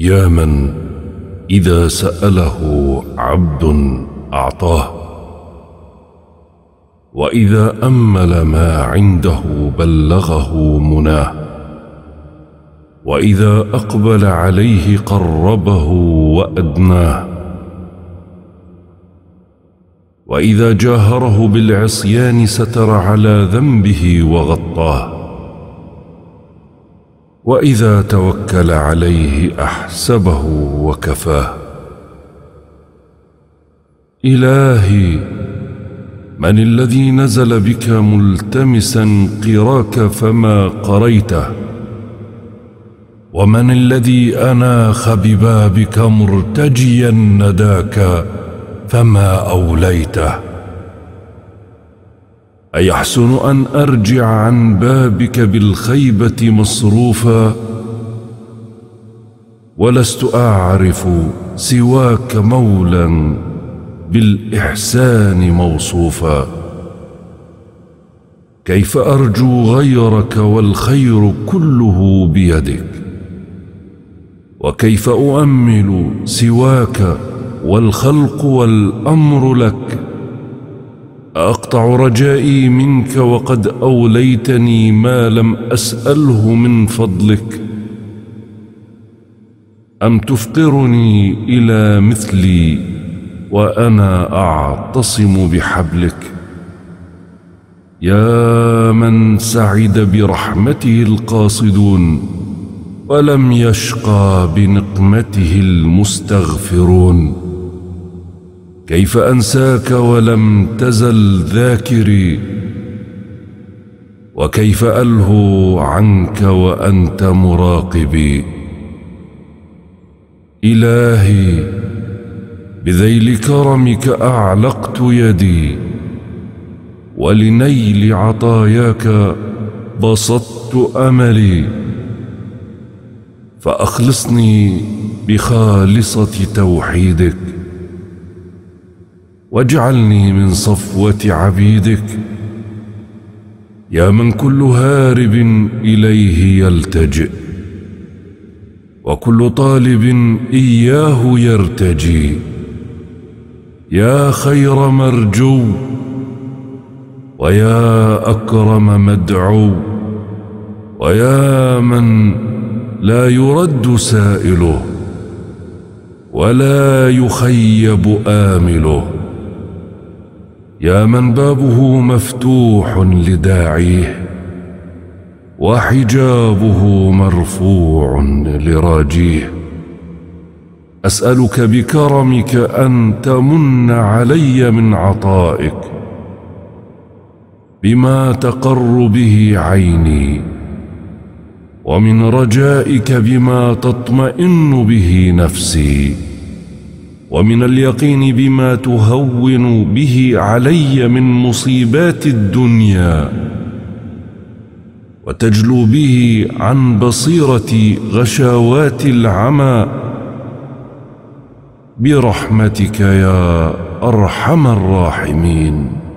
يا من اذا ساله عبد اعطاه واذا امل ما عنده بلغه مناه واذا اقبل عليه قربه وادناه واذا جاهره بالعصيان ستر على ذنبه وغطاه واذا توكل عليه احسبه وكفاه الهي من الذي نزل بك ملتمسا قراك فما قريته ومن الذي اناخ ببابك مرتجيا نداك فما اوليته ايحسن ان ارجع عن بابك بالخيبه مصروفا ولست اعرف سواك مولا بالاحسان موصوفا كيف ارجو غيرك والخير كله بيدك وكيف اؤمل سواك والخلق والامر لك أقطع رجائي منك وقد أوليتني ما لم أسأله من فضلك أم تفقرني إلى مثلي وأنا أعتصم بحبلك يا من سعد برحمته القاصدون ولم يشقى بنقمته المستغفرون كيف انساك ولم تزل ذاكري وكيف الهو عنك وانت مراقبي الهي بذيل كرمك اعلقت يدي ولنيل عطاياك بسطت املي فاخلصني بخالصه توحيدك واجعلني من صفوة عبيدك يا من كل هارب إليه يلتجئ وكل طالب إياه يرتجي يا خير مرجو ويا أكرم مدعو ويا من لا يرد سائله ولا يخيب آمله يا من بابه مفتوح لداعيه وحجابه مرفوع لراجيه اسالك بكرمك ان تمن علي من عطائك بما تقر به عيني ومن رجائك بما تطمئن به نفسي ومن اليقين بما تهون به علي من مصيبات الدنيا وتجلو به عن بصيرتي غشاوات العمى برحمتك يا ارحم الراحمين